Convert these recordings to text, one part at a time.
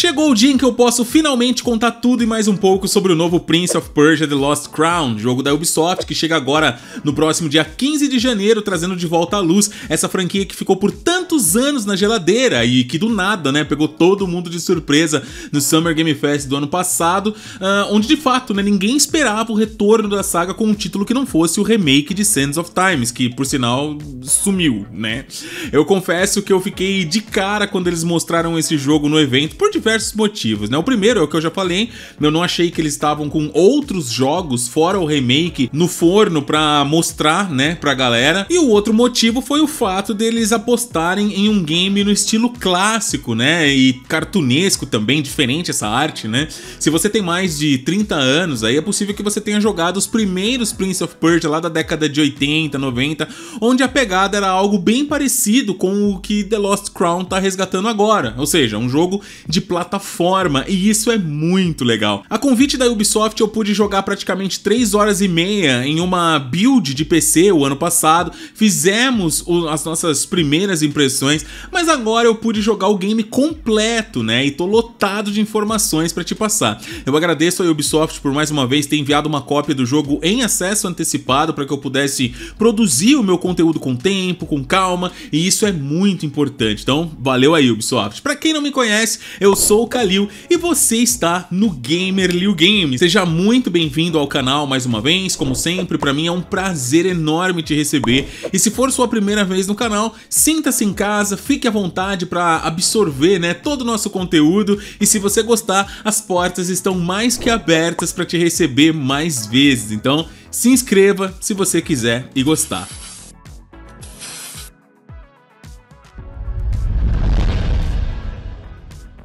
Chegou o dia em que eu posso finalmente contar tudo e mais um pouco sobre o novo Prince of Persia The Lost Crown, jogo da Ubisoft que chega agora no próximo dia 15 de janeiro, trazendo de volta à luz essa franquia que ficou por tantos anos na geladeira e que do nada, né, pegou todo mundo de surpresa no Summer Game Fest do ano passado, uh, onde de fato, né, ninguém esperava o retorno da saga com um título que não fosse o remake de Sands of Times, que por sinal sumiu, né? Eu confesso que eu fiquei de cara quando eles mostraram esse jogo no evento por diversos motivos, né? O primeiro é o que eu já falei, eu não achei que eles estavam com outros jogos fora o remake no forno para mostrar, né, pra galera. E o outro motivo foi o fato deles apostarem em um game no estilo clássico, né, e cartunesco também, diferente essa arte, né? Se você tem mais de 30 anos, aí é possível que você tenha jogado os primeiros Prince of Persia lá da década de 80, 90, onde a pegada era algo bem parecido com o que The Lost Crown tá resgatando agora, ou seja, um jogo de plataforma, e isso é muito legal. A convite da Ubisoft eu pude jogar praticamente 3 horas e meia em uma build de PC o ano passado, fizemos as nossas primeiras impressões, mas agora eu pude jogar o game completo, né, e tô lotado de informações para te passar. Eu agradeço a Ubisoft por mais uma vez ter enviado uma cópia do jogo em acesso antecipado para que eu pudesse produzir o meu conteúdo com tempo, com calma, e isso é muito importante. Então, valeu aí Ubisoft. Para quem não me conhece, eu sou sou o Kalil e você está no Gamer Liu Games. Seja muito bem-vindo ao canal mais uma vez, como sempre, para mim é um prazer enorme te receber. E se for sua primeira vez no canal, sinta-se em casa, fique à vontade para absorver, né, todo o nosso conteúdo e se você gostar, as portas estão mais que abertas para te receber mais vezes. Então, se inscreva se você quiser e gostar.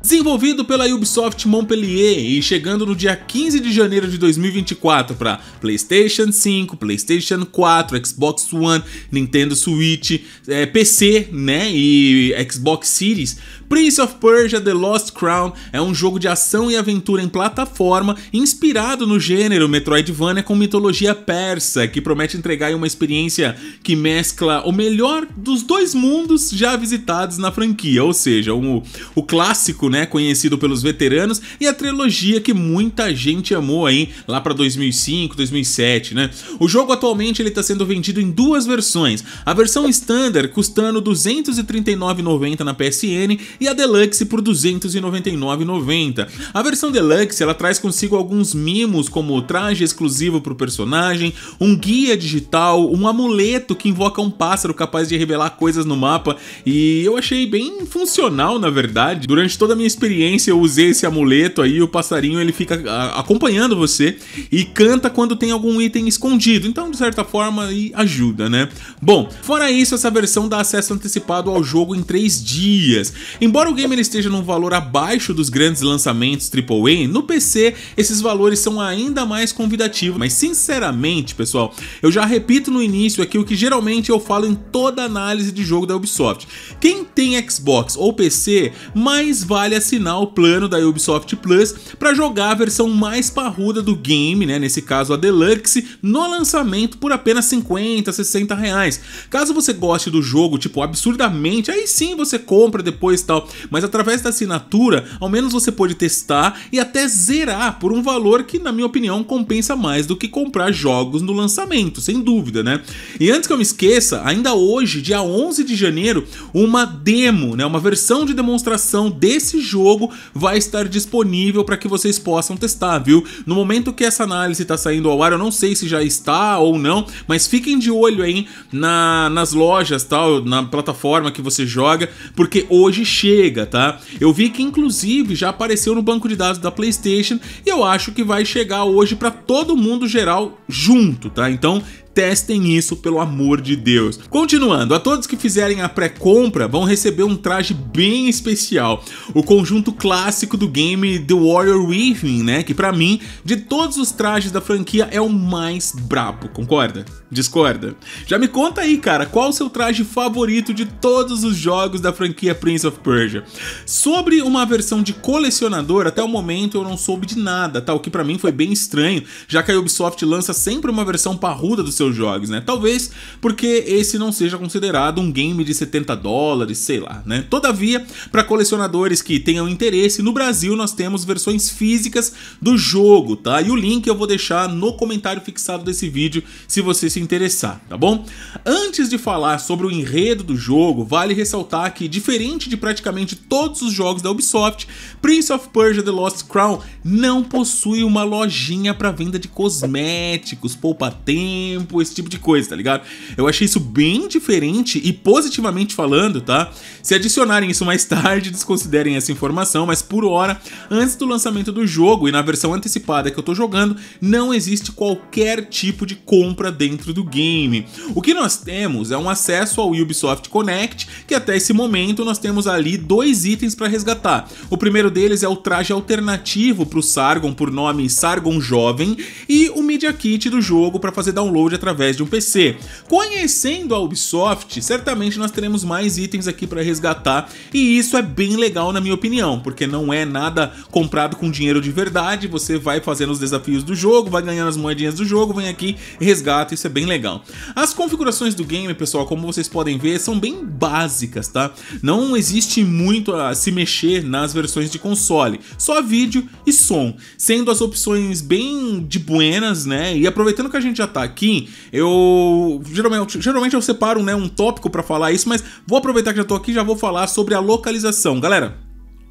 Desenvolvido pela Ubisoft Montpellier e chegando no dia 15 de janeiro de 2024 para PlayStation 5, PlayStation 4, Xbox One, Nintendo Switch, é, PC, né, e Xbox Series, Prince of Persia The Lost Crown é um jogo de ação e aventura em plataforma inspirado no gênero Metroidvania com mitologia persa, que promete entregar uma experiência que mescla o melhor dos dois mundos já visitados na franquia, ou seja, um, o clássico, né, conhecido pelos veteranos e a trilogia que muita gente amou aí lá para 2005, 2007, né? O jogo atualmente ele está sendo vendido em duas versões. A versão standard custando 239,90 na PSN e a Deluxe por R$ 299,90. A versão Deluxe ela traz consigo alguns mimos, como traje exclusivo para o personagem, um guia digital, um amuleto que invoca um pássaro capaz de revelar coisas no mapa, e eu achei bem funcional, na verdade. Durante toda a minha experiência, eu usei esse amuleto aí, o passarinho ele fica acompanhando você e canta quando tem algum item escondido, então de certa forma ajuda, né? Bom, fora isso, essa versão dá acesso antecipado ao jogo em 3 dias. Embora o game esteja num valor abaixo dos grandes lançamentos AAA, no PC esses valores são ainda mais convidativos, mas sinceramente, pessoal, eu já repito no início aqui o que geralmente eu falo em toda análise de jogo da Ubisoft. Quem tem Xbox ou PC, mais vale assinar o plano da Ubisoft Plus para jogar a versão mais parruda do game, né, nesse caso a Deluxe, no lançamento por apenas 50, 60 reais. Caso você goste do jogo, tipo, absurdamente, aí sim você compra depois tal tal. Mas através da assinatura, ao menos você pode testar e até zerar por um valor que, na minha opinião, compensa mais do que comprar jogos no lançamento, sem dúvida, né? E antes que eu me esqueça, ainda hoje, dia 11 de janeiro, uma demo, né, uma versão de demonstração desse jogo vai estar disponível para que vocês possam testar, viu? No momento que essa análise está saindo ao ar, eu não sei se já está ou não, mas fiquem de olho aí na, nas lojas, tal, na plataforma que você joga, porque hoje chega, tá? Eu vi que inclusive já apareceu no banco de dados da PlayStation e eu acho que vai chegar hoje para todo mundo geral junto, tá? Então Testem isso pelo amor de Deus. Continuando, a todos que fizerem a pré-compra vão receber um traje bem especial, o conjunto clássico do game The Warrior Weaving, né, que para mim, de todos os trajes da franquia é o mais brabo, concorda? Discorda? Já me conta aí, cara, qual o seu traje favorito de todos os jogos da franquia Prince of Persia? Sobre uma versão de colecionador, até o momento eu não soube de nada, tá? O que para mim foi bem estranho, já que a Ubisoft lança sempre uma versão parruda do seu seus jogos, né? Talvez porque esse não seja considerado um game de 70 dólares, sei lá, né? Todavia, para colecionadores que tenham interesse, no Brasil nós temos versões físicas do jogo, tá? E o link eu vou deixar no comentário fixado desse vídeo se você se interessar, tá bom? Antes de falar sobre o enredo do jogo, vale ressaltar que, diferente de praticamente todos os jogos da Ubisoft, Prince of Persia The Lost Crown não possui uma lojinha para venda de cosméticos, poupa tempo tipo esse tipo de coisa, tá ligado? Eu achei isso bem diferente e positivamente falando, tá? Se adicionarem isso mais tarde, desconsiderem essa informação, mas por hora, antes do lançamento do jogo e na versão antecipada que eu tô jogando, não existe qualquer tipo de compra dentro do game. O que nós temos é um acesso ao Ubisoft Connect, que até esse momento nós temos ali dois itens para resgatar. O primeiro deles é o traje alternativo para o Sargon por nome Sargon Jovem e o Media Kit do jogo para fazer download através de um PC. Conhecendo a Ubisoft, certamente nós teremos mais itens aqui para resgatar e isso é bem legal na minha opinião, porque não é nada comprado com dinheiro de verdade, você vai fazendo os desafios do jogo, vai ganhando as moedinhas do jogo, vem aqui, resgata, isso é bem legal. As configurações do game, pessoal, como vocês podem ver, são bem básicas, tá? Não existe muito a se mexer nas versões de console, só vídeo e som, sendo as opções bem de buenas, né? E aproveitando que a gente já tá aqui, eu geralmente, geralmente eu separo né, um tópico para falar isso, mas vou aproveitar que já tô aqui e já vou falar sobre a localização. Galera,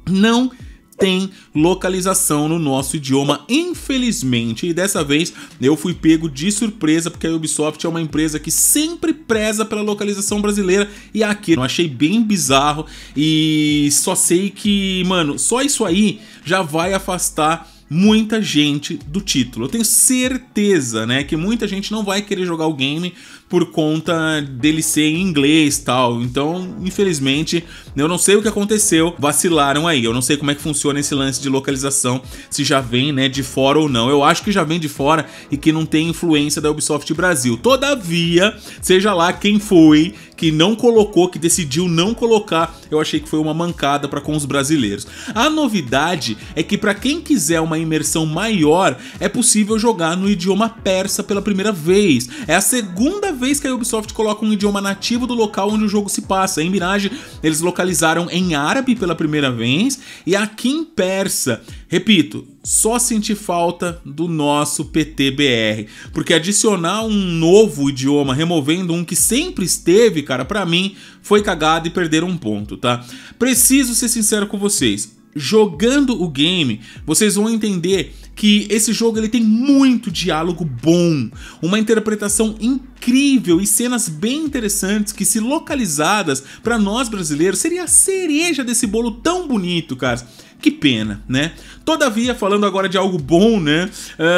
não tem localização no nosso idioma, infelizmente. E dessa vez eu fui pego de surpresa, porque a Ubisoft é uma empresa que sempre preza pela localização brasileira. E aqui eu achei bem bizarro. E só sei que, mano, só isso aí já vai afastar muita gente do título. Eu tenho certeza, né, que muita gente não vai querer jogar o game por conta dele ser em inglês tal. Então, infelizmente, eu não sei o que aconteceu, vacilaram aí. Eu não sei como é que funciona esse lance de localização, se já vem, né, de fora ou não. Eu acho que já vem de fora e que não tem influência da Ubisoft Brasil. Todavia, seja lá quem foi que não colocou, que decidiu não colocar, eu achei que foi uma mancada para com os brasileiros. A novidade é que para quem quiser uma imersão maior, é possível jogar no idioma persa pela primeira vez. É a segunda vez que a Ubisoft coloca um idioma nativo do local onde o jogo se passa. Em Mirage, eles localizaram em árabe pela primeira vez e aqui em persa. Repito, só senti falta do nosso PTBR, porque adicionar um novo idioma removendo um que sempre esteve, cara, para mim foi cagada e perderam um ponto, tá? Preciso ser sincero com vocês. Jogando o game, vocês vão entender que esse jogo ele tem muito diálogo bom, uma interpretação incrível e cenas bem interessantes que se localizadas para nós brasileiros seria a cereja desse bolo tão bonito, cara. Que pena, né? Todavia, falando agora de algo bom, né?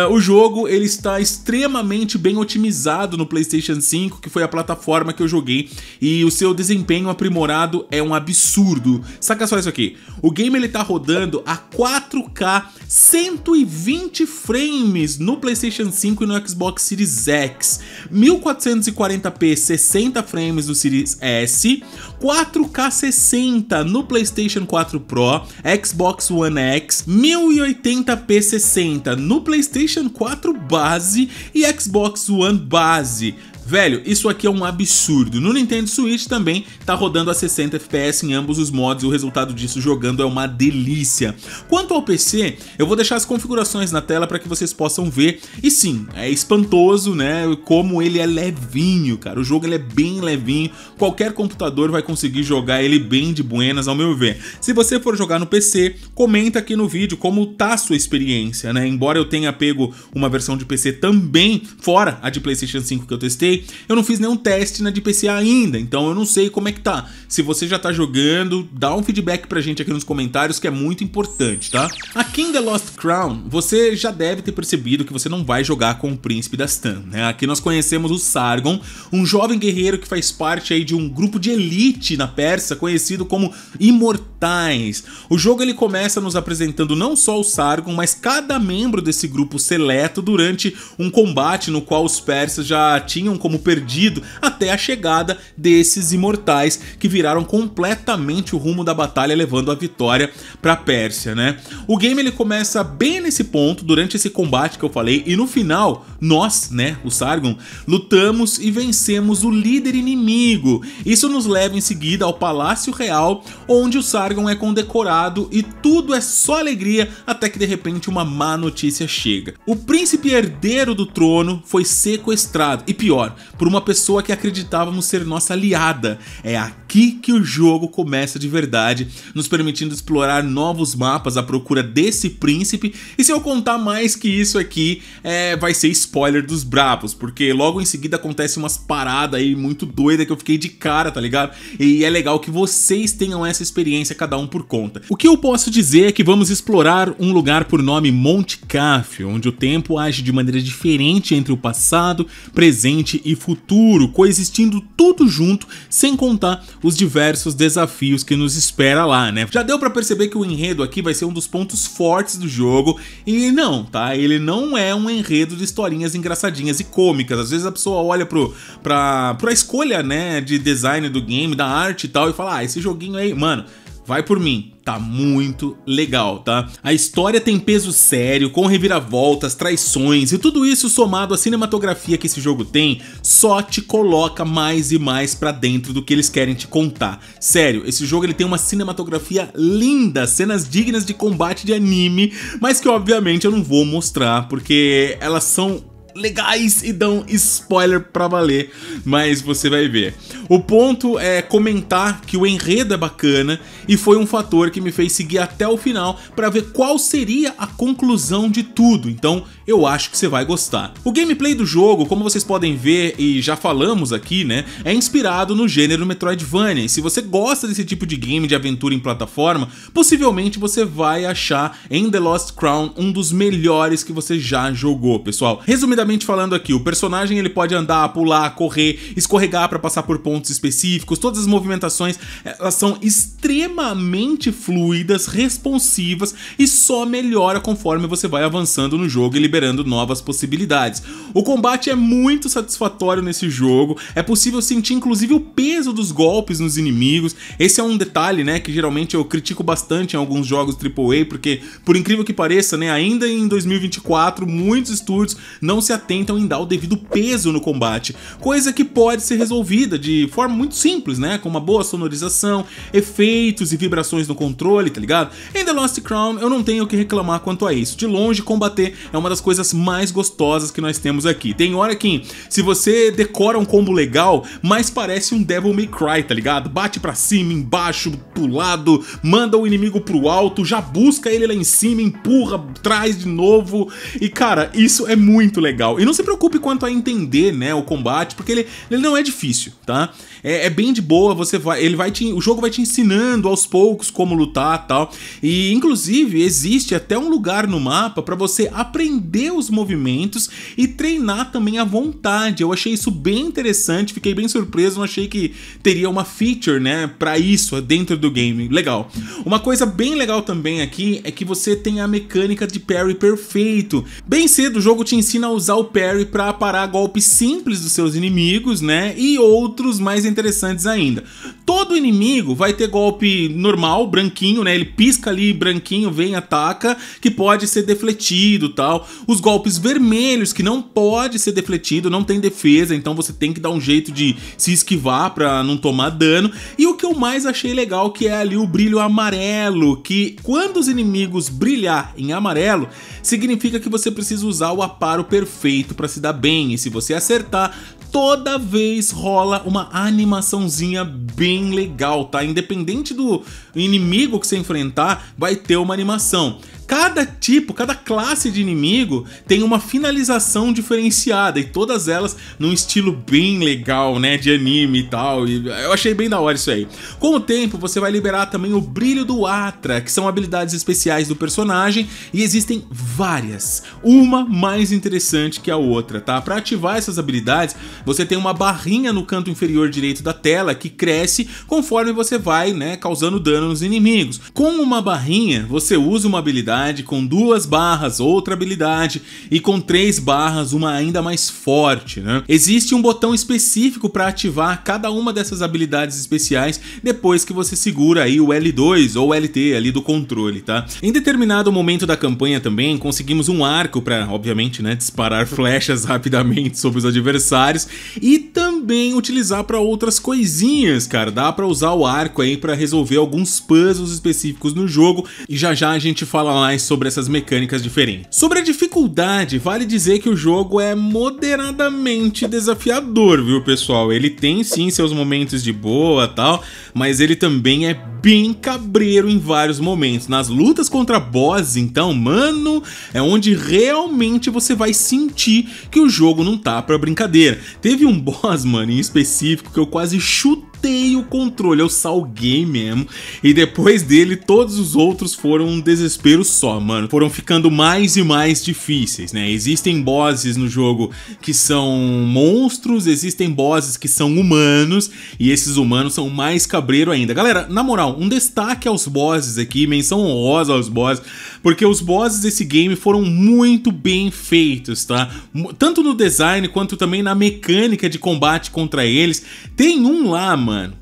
Uh, o jogo ele está extremamente bem otimizado no PlayStation 5, que foi a plataforma que eu joguei, e o seu desempenho aprimorado é um absurdo. Saca só isso aqui. O game ele tá rodando a 4K 120 20 frames no PlayStation 5 e no Xbox Series X, 1440p 60 frames no Series S, 4K 60 no PlayStation 4 Pro, Xbox One X, 1080p 60 no PlayStation 4 base e Xbox One base. Velho, isso aqui é um absurdo. No Nintendo Switch também tá rodando a 60 FPS em ambos os modos e o resultado disso jogando é uma delícia. Quanto ao PC, eu vou deixar as configurações na tela para que vocês possam ver. E sim, é espantoso, né? Como ele é levinho, cara. O jogo ele é bem levinho. Qualquer computador vai conseguir jogar ele bem de buenas, ao meu ver. Se você for jogar no PC, comenta aqui no vídeo como tá a sua experiência, né? Embora eu tenha pego uma versão de PC também fora a de PlayStation 5 que eu testei, sei. Eu não fiz nenhum teste na DPC ainda, então eu não sei como é que tá. Se você já tá jogando, dá um feedback pra gente aqui nos comentários que é muito importante, tá? Aqui em The Lost Crown, você já deve ter percebido que você não vai jogar com o Príncipe Da Tan, né? Aqui nós conhecemos o Sargon, um jovem guerreiro que faz parte aí de um grupo de elite na Pérsia conhecido como Imortais. O jogo ele começa nos apresentando não só o Sargon, mas cada membro desse grupo seleto durante um combate no qual os persas já tinham como perdido até a chegada desses imortais que viraram completamente o rumo da batalha, levando a vitória para a Pérsia, né? O game ele começa bem nesse ponto durante esse combate que eu falei e no final nós, né, o Sargon, lutamos e vencemos o líder inimigo. Isso nos leva em seguida ao Palácio Real, onde o Sargon é condecorado e tudo é só alegria até que de repente uma má notícia chega. O príncipe herdeiro do trono foi sequestrado e pior, por uma pessoa que acreditávamos ser nossa aliada. É a aqui que o jogo começa de verdade, nos permitindo explorar novos mapas à procura desse príncipe. E se eu contar mais que isso aqui, é, vai ser spoiler dos brabos, porque logo em seguida acontece umas paradas aí muito doida que eu fiquei de cara, tá ligado? E é legal que vocês tenham essa experiência cada um por conta. O que eu posso dizer é que vamos explorar um lugar por nome Monte Caf, onde o tempo age de maneira diferente entre o passado, presente e futuro, coexistindo tudo junto, sem contar os diversos desafios que nos espera lá, né? Já deu para perceber que o enredo aqui vai ser um dos pontos fortes do jogo e não, tá? Ele não é um enredo de historinhas engraçadinhas e cômicas. Às vezes a pessoa olha pro pra, pra escolha, né, de design do game, da arte e tal e fala: "Ah, esse joguinho aí, mano, Vai por mim, tá muito legal, tá? A história tem peso sério, com reviravoltas, traições e tudo isso somado à cinematografia que esse jogo tem, só te coloca mais e mais para dentro do que eles querem te contar. Sério, esse jogo ele tem uma cinematografia linda, cenas dignas de combate de anime, mas que obviamente eu não vou mostrar porque elas são legais e dão spoiler pra valer, mas você vai ver. O ponto é comentar que o enredo é bacana e foi um fator que me fez seguir até o final para ver qual seria a conclusão de tudo. Então, eu acho que você vai gostar. O gameplay do jogo, como vocês podem ver e já falamos aqui, né, é inspirado no gênero Metroidvania, e se você gosta desse tipo de game de aventura em plataforma, possivelmente você vai achar em The Lost Crown um dos melhores que você já jogou, pessoal. Resumidamente falando aqui, o personagem ele pode andar, pular, correr, escorregar para passar por pontos específicos, todas as movimentações elas são extremamente fluidas, responsivas e só melhora conforme você vai avançando no jogo e liberando novas possibilidades. O combate é muito satisfatório nesse jogo, é possível sentir inclusive o peso dos golpes nos inimigos. Esse é um detalhe, né, que geralmente eu critico bastante em alguns jogos AAA, porque por incrível que pareça, né, ainda em 2024 muitos estúdios não se atentam em dar o devido peso no combate, coisa que pode ser resolvida de forma muito simples, né, com uma boa sonorização, efeitos e vibrações no controle, tá ligado? Em The Lost Crown eu não tenho o que reclamar quanto a isso. De longe combater é uma das coisas mais gostosas que nós temos aqui. Tem hora que, se você decora um combo legal, mais parece um Devil May Cry, tá ligado? Bate pra cima, embaixo, pro lado, manda o inimigo pro alto, já busca ele lá em cima, empurra, traz de novo. E cara, isso é muito legal. E não se preocupe quanto a entender, né, o combate, porque ele, ele não é difícil, tá? É, é bem de boa, você vai, ele vai te, o jogo vai te ensinando aos poucos como lutar, tal. E inclusive existe até um lugar no mapa para você aprender aprender os movimentos e treinar também à vontade. Eu achei isso bem interessante, fiquei bem surpreso, não achei que teria uma feature, né, para isso dentro do game. Legal. Uma coisa bem legal também aqui é que você tem a mecânica de parry perfeito. Bem cedo o jogo te ensina a usar o parry para parar golpes simples dos seus inimigos, né, e outros mais interessantes ainda. Todo inimigo vai ter golpe normal, branquinho, né? Ele pisca ali, branquinho, vem, ataca, que pode ser defletido tal. Os golpes vermelhos, que não pode ser defletido, não tem defesa, então você tem que dar um jeito de se esquivar pra não tomar dano. E o que eu mais achei legal, que é ali o brilho amarelo, que quando os inimigos brilhar em amarelo, significa que você precisa usar o aparo perfeito para se dar bem, e se você acertar, toda vez rola uma animaçãozinha bem legal, tá? Independente do inimigo que você enfrentar, vai ter uma animação. Cada tipo, cada classe de inimigo tem uma finalização diferenciada e todas elas num estilo bem legal, né, de anime e tal. E eu achei bem da hora isso aí. Com o tempo, você vai liberar também o brilho do Atra, que são habilidades especiais do personagem e existem várias, uma mais interessante que a outra, tá? Para ativar essas habilidades, você tem uma barrinha no canto inferior direito da tela que cresce conforme você vai, né, causando dano nos inimigos. Com uma barrinha, você usa uma habilidade habilidade, com duas barras outra habilidade e com três barras uma ainda mais forte, né? Existe um botão específico para ativar cada uma dessas habilidades especiais depois que você segura aí o L2 ou LT ali do controle, tá? Em determinado momento da campanha também conseguimos um arco para, obviamente, né, disparar flechas rapidamente sobre os adversários e também utilizar para outras coisinhas, cara. Dá para usar o arco aí para resolver alguns puzzles específicos no jogo e já já a gente fala lá mais sobre essas mecânicas diferentes. Sobre a dificuldade, vale dizer que o jogo é moderadamente desafiador, viu pessoal? Ele tem sim seus momentos de boa tal, mas ele também é bem cabreiro em vários momentos. Nas lutas contra boss, então, mano, é onde realmente você vai sentir que o jogo não tá pra brincadeira. Teve um boss, mano, em específico que eu quase chutei o controle, eu salguei mesmo. E depois dele, todos os outros foram um desespero só, mano. Foram ficando mais e mais difíceis, né? Existem bosses no jogo que são monstros, existem bosses que são humanos, e esses humanos são mais cabreiro ainda. Galera, na moral, um destaque aos bosses aqui, menção honrosa aos bosses, porque os bosses desse game foram muito bem feitos, tá? Tanto no design quanto também na mecânica de combate contra eles. Tem um lá, mano,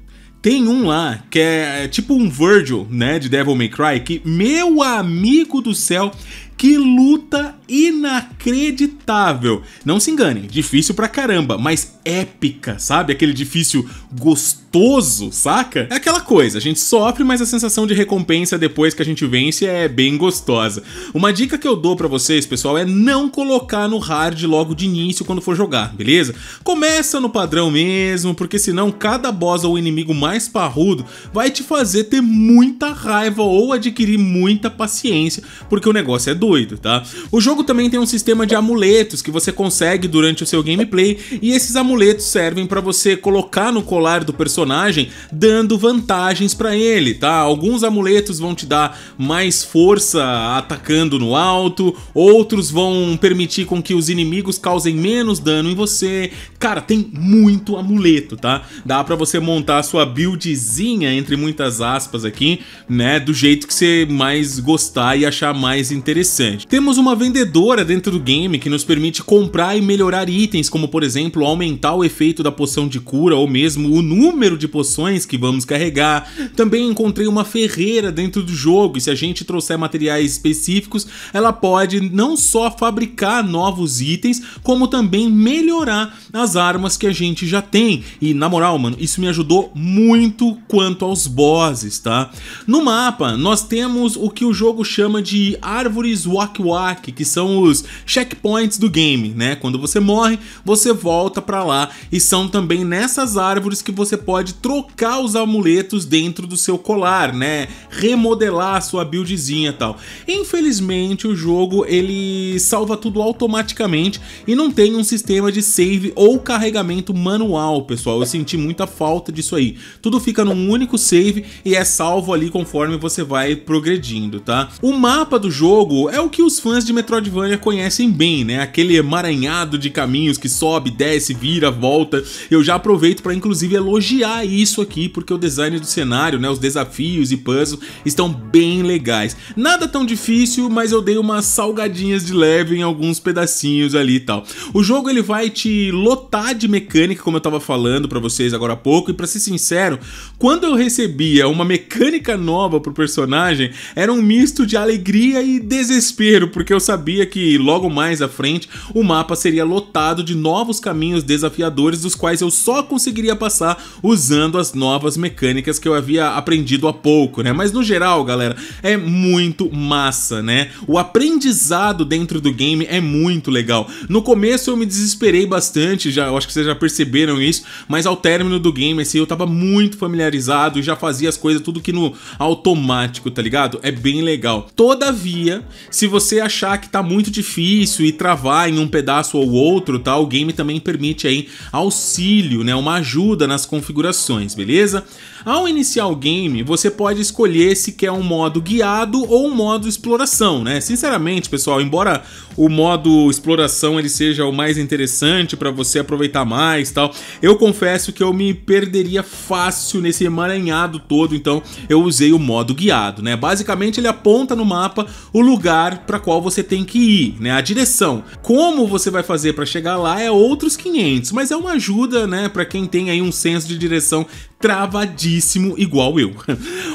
tem um lá que é, é tipo um Virgil, né, de Devil May Cry, que meu amigo do céu, que luta inacreditável! Não se engane, difícil pra caramba, mas épica, sabe? Aquele difícil gostoso, saca? É aquela coisa, a gente sofre, mas a sensação de recompensa depois que a gente vence é bem gostosa. Uma dica que eu dou para vocês, pessoal, é não colocar no hard logo de início quando for jogar, beleza? Começa no padrão mesmo, porque senão cada boss ou inimigo mais parrudo vai te fazer ter muita raiva ou adquirir muita paciência, porque o negócio é doido, tá? O jogo também tem um sistema de amuletos que você consegue durante o seu gameplay e esses amuletos servem para você colocar no colar do personagem, dando vantagens para ele, tá? Alguns amuletos vão te dar mais força atacando no alto, outros vão permitir com que os inimigos causem menos dano em você. Cara, tem muito amuleto, tá? Dá para você montar a sua buildzinha entre muitas aspas aqui, né, do jeito que você mais gostar e achar mais interessante interessante. Temos uma vendedora dentro do game que nos permite comprar e melhorar itens, como por exemplo aumentar o efeito da poção de cura ou mesmo o número de poções que vamos carregar. Também encontrei uma ferreira dentro do jogo e se a gente trouxer materiais específicos, ela pode não só fabricar novos itens, como também melhorar as armas que a gente já tem. E na moral, mano, isso me ajudou muito quanto aos bosses, tá? No mapa, nós temos o que o jogo chama de árvores três walk-walk, que são os checkpoints do game, né? Quando você morre, você volta para lá e são também nessas árvores que você pode trocar os amuletos dentro do seu colar, né? Remodelar a sua buildzinha e tal. Infelizmente, o jogo ele salva tudo automaticamente e não tem um sistema de save ou carregamento manual, pessoal. Eu senti muita falta disso aí. Tudo fica num único save e é salvo ali conforme você vai progredindo, tá? O mapa do jogo é o que os fãs de Metroidvania conhecem bem, né? Aquele emaranhado de caminhos que sobe, desce, vira, volta. Eu já aproveito para inclusive elogiar isso aqui, porque o design do cenário, né, os desafios e puzzles estão bem legais. Nada tão difícil, mas eu dei umas salgadinhas de leve em alguns pedacinhos ali e tal. O jogo ele vai te lotar de mecânica, como eu tava falando para vocês agora há pouco, e para ser sincero, quando eu recebia uma mecânica nova pro personagem, era um misto de alegria e desespero desespero, porque eu sabia que logo mais à frente o mapa seria lotado de novos caminhos desafiadores, dos quais eu só conseguiria passar usando as novas mecânicas que eu havia aprendido há pouco, né? Mas no geral, galera, é muito massa, né? O aprendizado dentro do game é muito legal. No começo eu me desesperei bastante, já, eu acho que vocês já perceberam isso, mas ao término do game, assim, eu tava muito familiarizado e já fazia as coisas tudo que no automático, tá ligado? É bem legal. Todavia, se você achar que tá muito difícil e travar em um pedaço ou outro, tá? O game também permite aí auxílio, né? Uma ajuda nas configurações, beleza? Ao iniciar o game, você pode escolher se quer um modo guiado ou um modo exploração, né? Sinceramente, pessoal, embora o modo exploração ele seja o mais interessante para você aproveitar mais, tal, eu confesso que eu me perderia fácil nesse emaranhado todo, então eu usei o modo guiado, né? Basicamente ele aponta no mapa o lugar lugar para qual você tem que ir, né? A direção. Como você vai fazer para chegar lá é outros 500, mas é uma ajuda, né, para quem tem aí um senso de direção travadíssimo igual eu.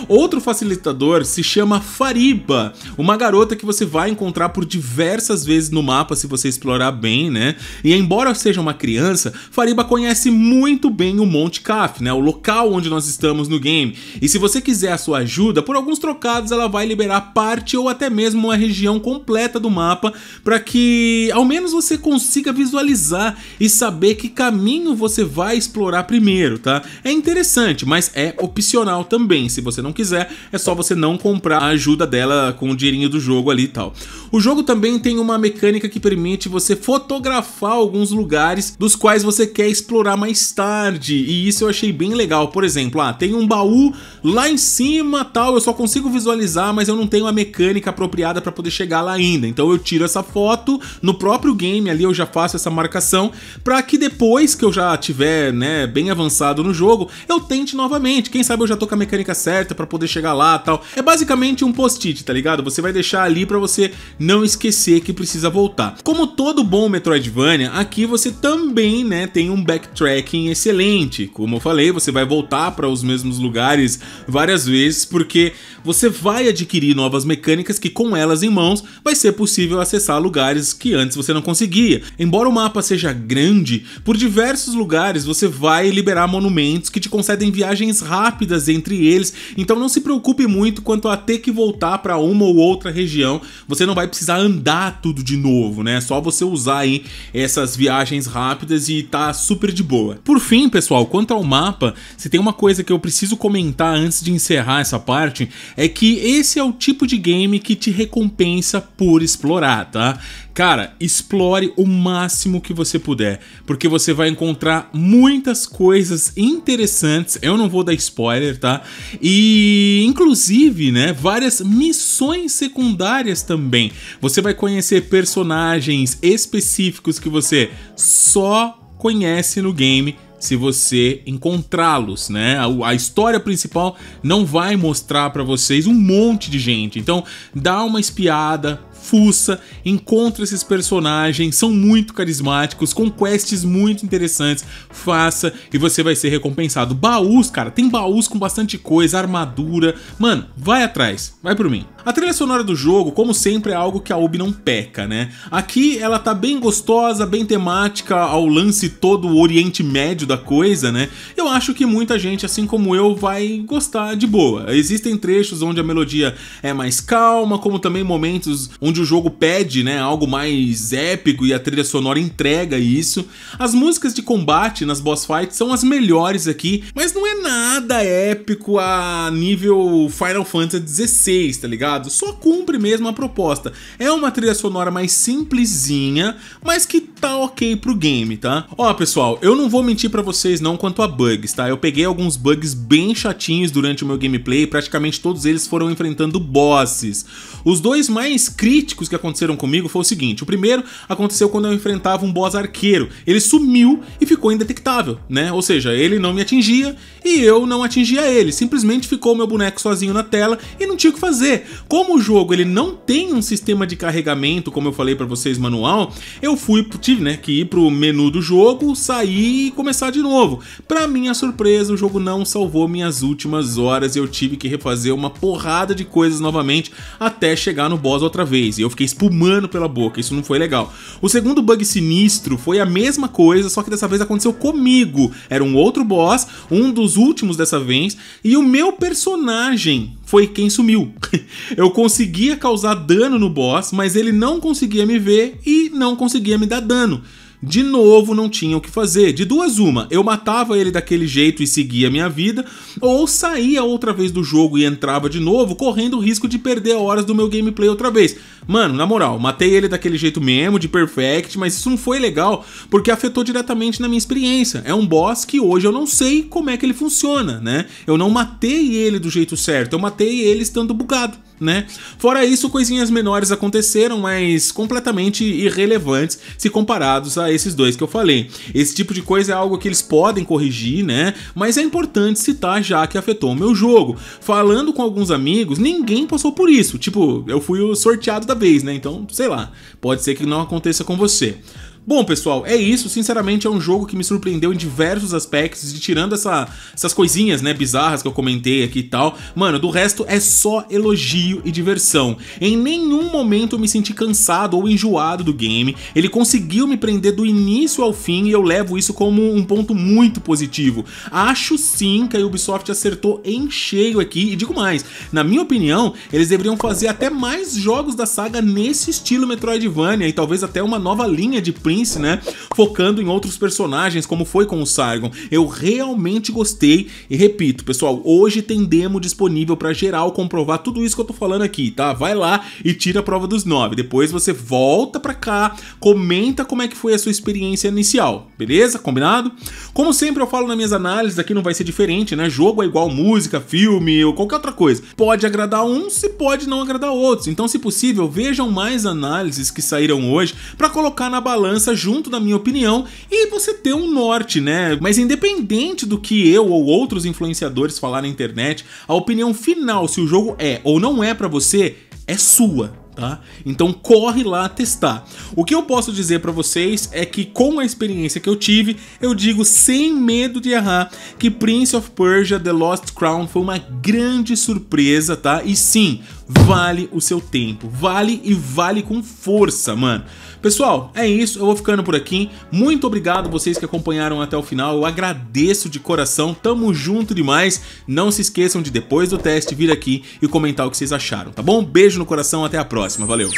Outro facilitador se chama Fariba, uma garota que você vai encontrar por diversas vezes no mapa se você explorar bem, né? E embora seja uma criança, Fariba conhece muito bem o Monte Caf, né? O local onde nós estamos no game. E se você quiser a sua ajuda, por alguns trocados ela vai liberar parte ou até mesmo uma região completa do mapa para que ao menos você consiga visualizar e saber que caminho você vai explorar primeiro, tá? É interessante interessante, mas é opcional também. Se você não quiser, é só você não comprar a ajuda dela com o dinheirinho do jogo ali e tal. O jogo também tem uma mecânica que permite você fotografar alguns lugares dos quais você quer explorar mais tarde, e isso eu achei bem legal. Por exemplo, ah, tem um baú lá em cima, tal, eu só consigo visualizar, mas eu não tenho a mecânica apropriada para poder chegar lá ainda. Então eu tiro essa foto no próprio game ali eu já faço essa marcação para que depois que eu já tiver, né, bem avançado no jogo, eu eu tente novamente. Quem sabe eu já tô com a mecânica certa para poder chegar lá tal. É basicamente um post-it, tá ligado? Você vai deixar ali para você não esquecer que precisa voltar. Como todo bom Metroidvania, aqui você também né, tem um backtracking excelente. Como eu falei, você vai voltar para os mesmos lugares várias vezes, porque você vai adquirir novas mecânicas que com elas em mãos vai ser possível acessar lugares que antes você não conseguia. Embora o mapa seja grande, por diversos lugares você vai liberar monumentos que te concedem viagens rápidas entre eles, então não se preocupe muito quanto a ter que voltar para uma ou outra região, você não vai precisar andar tudo de novo, né? É só você usar aí essas viagens rápidas e tá super de boa. Por fim, pessoal, quanto ao mapa, se tem uma coisa que eu preciso comentar antes de encerrar essa parte, é que esse é o tipo de game que te recompensa por explorar, tá? Cara, explore o máximo que você puder, porque você vai encontrar muitas coisas interessantes. Eu não vou dar spoiler, tá? E inclusive, né, várias missões secundárias também. Você vai conhecer personagens específicos que você só conhece no game se você encontrá-los, né? A, a, história principal não vai mostrar para vocês um monte de gente. Então, dá uma espiada, fuça, encontra esses personagens, são muito carismáticos, com quests muito interessantes, faça e você vai ser recompensado. Baús, cara, tem baús com bastante coisa, armadura. Mano, vai atrás, vai por mim. A trilha sonora do jogo, como sempre, é algo que a Ubi não peca, né? Aqui ela tá bem gostosa, bem temática ao lance todo o Oriente Médio da coisa, né? Eu acho que muita gente, assim como eu, vai gostar de boa. Existem trechos onde a melodia é mais calma, como também momentos onde onde o jogo pede né, algo mais épico e a trilha sonora entrega isso. As músicas de combate nas boss fights são as melhores aqui, mas não é nada épico a nível Final Fantasy XVI, tá ligado? Só cumpre mesmo a proposta. É uma trilha sonora mais simplesinha, mas que tá ok pro game, tá? Ó, pessoal, eu não vou mentir para vocês não quanto a bugs, tá? Eu peguei alguns bugs bem chatinhos durante o meu gameplay, praticamente todos eles foram enfrentando bosses. Os dois mais críticos que aconteceram comigo foi o seguinte: o primeiro aconteceu quando eu enfrentava um boss arqueiro. Ele sumiu e ficou indetectável, né? Ou seja, ele não me atingia e eu não atingia ele. Simplesmente ficou meu boneco sozinho na tela e não tinha o que fazer. Como o jogo ele não tem um sistema de carregamento, como eu falei para vocês manual, eu fui tive né, que ir pro menu do jogo, sair e começar de novo. Para minha surpresa, o jogo não salvou minhas últimas horas e eu tive que refazer uma porrada de coisas novamente até chegar no boss outra vez. E eu fiquei espumando pela boca, isso não foi legal. O segundo bug sinistro foi a mesma coisa, só que dessa vez aconteceu comigo. Era um outro boss, um dos últimos dessa vez, e o meu personagem foi quem sumiu. eu conseguia causar dano no boss, mas ele não conseguia me ver e não conseguia me dar dano. De novo, não tinha o que fazer. De duas, uma, eu matava ele daquele jeito e seguia minha vida, ou saía outra vez do jogo e entrava de novo, correndo o risco de perder horas do meu gameplay outra vez. Mano, na moral, matei ele daquele jeito mesmo, de perfect, mas isso não foi legal, porque afetou diretamente na minha experiência. É um boss que hoje eu não sei como é que ele funciona, né? Eu não matei ele do jeito certo, eu matei ele estando bugado né? Fora isso, coisinhas menores aconteceram, mas completamente irrelevantes se comparados a esses dois que eu falei. Esse tipo de coisa é algo que eles podem corrigir, né? Mas é importante citar já que afetou o meu jogo. Falando com alguns amigos, ninguém passou por isso. Tipo, eu fui o sorteado da vez, né? Então, sei lá, pode ser que não aconteça com você. Bom, pessoal, é isso. Sinceramente, é um jogo que me surpreendeu em diversos aspectos, e tirando essa, essas coisinhas, né, bizarras que eu comentei aqui e tal. Mano, do resto é só elogio e diversão. Em nenhum momento eu me senti cansado ou enjoado do game. Ele conseguiu me prender do início ao fim e eu levo isso como um ponto muito positivo. Acho sim que a Ubisoft acertou em cheio aqui e digo mais, na minha opinião, eles deveriam fazer até mais jogos da saga nesse estilo Metroidvania e talvez até uma nova linha de print Prince, né? Focando em outros personagens, como foi com o Sargon. Eu realmente gostei e repito, pessoal, hoje tem demo disponível para geral comprovar tudo isso que eu tô falando aqui, tá? Vai lá e tira a prova dos nove. Depois você volta para cá, comenta como é que foi a sua experiência inicial, beleza? Combinado? Como sempre eu falo nas minhas análises, aqui não vai ser diferente, né? Jogo é igual música, filme ou qualquer outra coisa. Pode agradar uns e pode não agradar outros. Então, se possível, vejam mais análises que saíram hoje para colocar na balança liderança junto, na minha opinião, e você ter um norte, né? Mas independente do que eu ou outros influenciadores falar na internet, a opinião final se o jogo é ou não é para você é sua. Tá? Então corre lá testar. O que eu posso dizer para vocês é que com a experiência que eu tive, eu digo sem medo de errar que Prince of Persia The Lost Crown foi uma grande surpresa, tá? E sim, vale o seu tempo, vale e vale com força, mano. Pessoal, é isso, eu vou ficando por aqui. Muito obrigado vocês que acompanharam até o final, eu agradeço de coração, tamo junto demais. Não se esqueçam de depois do teste vir aqui e comentar o que vocês acharam, tá bom? Beijo no coração, até a próxima, valeu!